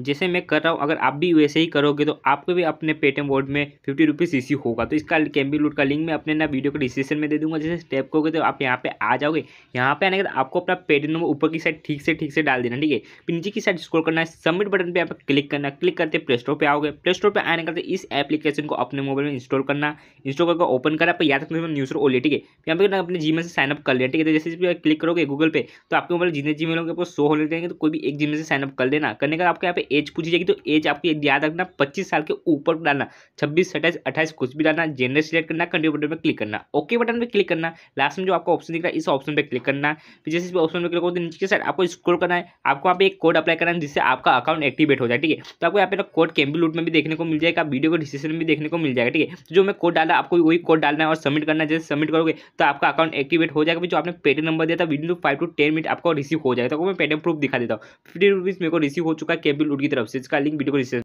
जैसे मैं कर रहा हूँ अगर आप भी वैसे ही करोगे तो आपको भी अपने पेटीएम वॉलेट में फिफ्टी रुपीज़ इसी होगा तो इसका कैम्बी लूट का लिंक मैं अपने ना वीडियो को डिस्क्रिप्शन में दे दूँगा जैसे स्टेप करोगे तो आप यहाँ पे आ जाओगे यहाँ पे आने के बाद आपको अपना पेटीएम नंबर ऊपर की साइड ठीक से ठीक से डाल देना ठीक है फिर नीचे की साइड स्कोर करना है सबमिट बटन पर आप क्लिक करना क्लिक करते प्ले स्टोर पर आओगे प्ले स्टोर पर आने करते इस एप्लीकेशन को अपने मोबाइल में इंस्टॉल करना इंस्टॉल करके ओपन करना पर याद रखना न्यूज ओले ठीक है यहाँ पर अपने में से साइनअप कर लेना ठीक है तो जैसे क्लिक करोगे गूगल पे तो आपके मोबाइल जितने जी मेल होंगे आपको शो होने देंगे तो कोई भी एक जीमेल से साइनअप कर लेना करने का आपके यहाँ पे पे एज पूछी जाएगी तो एज आपको याद रखना पच्चीस साल के ऊपर डालना छब्बीस सत्ताईस अट्ठाईस कुछ भी डालना जेनर सेलेक्ट करना कंट्री बटन पर क्लिक करना ओके बटन पर क्लिक करना लास्ट में जो आपको ऑप्शन दिख रहा है इस ऑप्शन पर क्लिक करना फिर जैसे इस ऑप्शन पर क्लिक करोगे तो नीचे के साइड आपको स्क्रोल करना है आपको यहाँ पे एक कोड अप्लाई करना है जिससे आपका अकाउंट एक्टिवेट हो जाए ठीक है तो आपको यहाँ पे कोड कैम्बी लूट में भी देखने को मिल जाएगा वीडियो को डिस्क्रिप्शन में भी देखने को मिल जाएगा ठीक है तो जो मैं कोड डाला आपको वही कोड डालना है और सबमिट करना जैसे सबमिट करोगे तो आपका अकाउंट एक्टिवेट हो जाएगा जो आपने पेटीएम नंबर दिया था video five two ten minute आपको रिसीव हो जाएगा तो मैं पेटीएम प्रूफ दिखा देता हूँ फिफ्टी रुपीज़ मेरे को रिसीव हो चुका है कैबिल गुड की तरफ से इसका लिंक वीडियो को